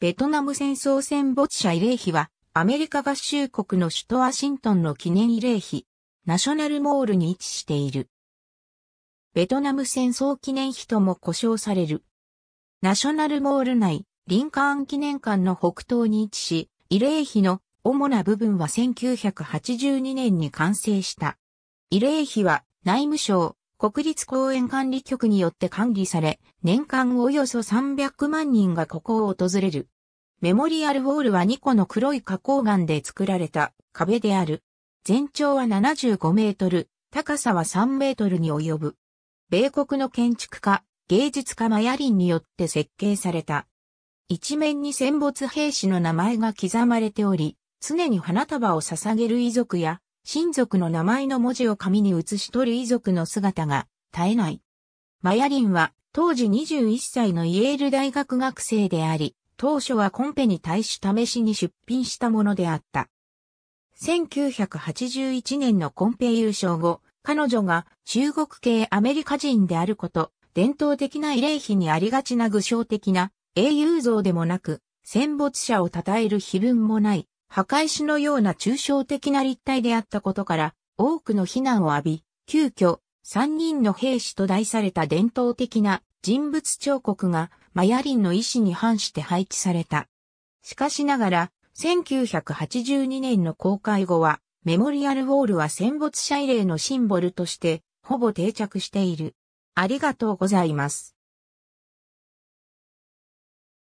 ベトナム戦争戦没者慰霊碑は、アメリカ合衆国の首都ワシントンの記念慰霊碑、ナショナルモールに位置している。ベトナム戦争記念碑とも呼称される。ナショナルモール内、リンカーン記念館の北東に位置し、慰霊碑の主な部分は1982年に完成した。慰霊碑は内務省、国立公園管理局によって管理され、年間およそ300万人がここを訪れる。メモリアルウォールは2個の黒い花崗岩で作られた壁である。全長は75メートル、高さは3メートルに及ぶ。米国の建築家、芸術家マヤリンによって設計された。一面に戦没兵士の名前が刻まれており、常に花束を捧げる遺族や親族の名前の文字を紙に写し取る遺族の姿が絶えない。マヤリンは当時21歳のイエール大学学生であり、当初はコンペに対し試しに出品したものであった。1981年のコンペ優勝後、彼女が中国系アメリカ人であること、伝統的な慰霊碑にありがちな具象的な英雄像でもなく、戦没者を称える碑文もない、墓石のような抽象的な立体であったことから、多くの非難を浴び、急遽、三人の兵士と題された伝統的な人物彫刻が、マヤリンの意思に反して配置された。しかしながら、1982年の公開後は、メモリアルウォールは戦没者慰霊のシンボルとして、ほぼ定着している。ありがとうございます。